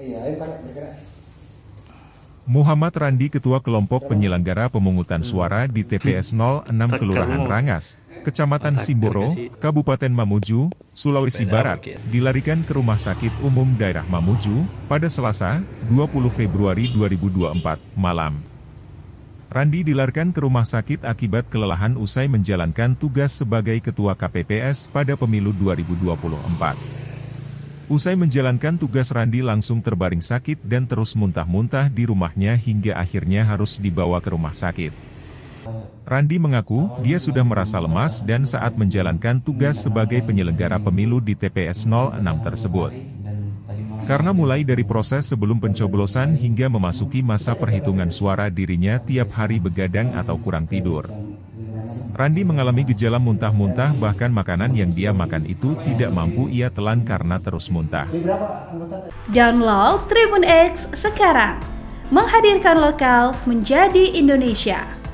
Iya, Muhammad Randi Ketua Kelompok Penyelenggara Pemungutan hmm. Suara di TPS 06 Kelurahan Rangas, Kecamatan Simboro, Kabupaten Mamuju, Sulawesi Barat, dilarikan ke Rumah Sakit Umum Daerah Mamuju pada Selasa, 20 Februari 2024 malam. Randi dilarikan ke rumah sakit akibat kelelahan usai menjalankan tugas sebagai Ketua KPPS pada pemilu 2024. Usai menjalankan tugas Randi langsung terbaring sakit dan terus muntah-muntah di rumahnya hingga akhirnya harus dibawa ke rumah sakit. Randi mengaku, dia sudah merasa lemas dan saat menjalankan tugas sebagai penyelenggara pemilu di TPS 06 tersebut. Karena mulai dari proses sebelum pencoblosan hingga memasuki masa perhitungan suara dirinya tiap hari begadang atau kurang tidur. Randi mengalami gejala muntah-muntah bahkan makanan yang dia makan itu tidak mampu ia telan karena terus muntah. Download Tribun X sekarang. Menghadirkan lokal menjadi Indonesia.